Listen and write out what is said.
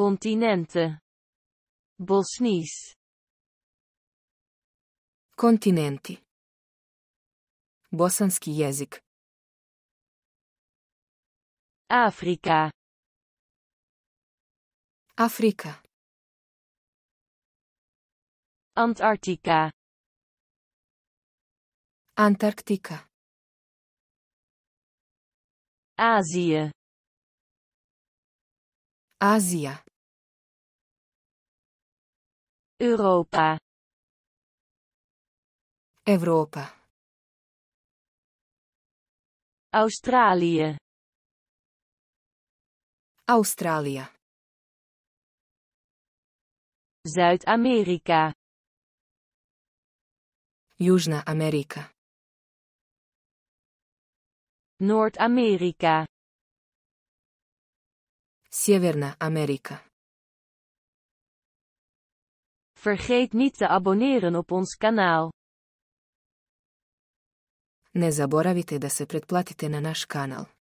continenten, Bosnisch, Continenti. bosanski jezik, Afrika, Afrika, Antarctica, Antarktika, Azië, Azië. Europa. Europa. Australië. Australië. Zuid-Amerika. Южна Amerika. Noord-Amerika. Sjeverna Amerika. Vergeet niet te abonneren op ons kanaal. Ne zaboravite da se pretplatite na naš kanal.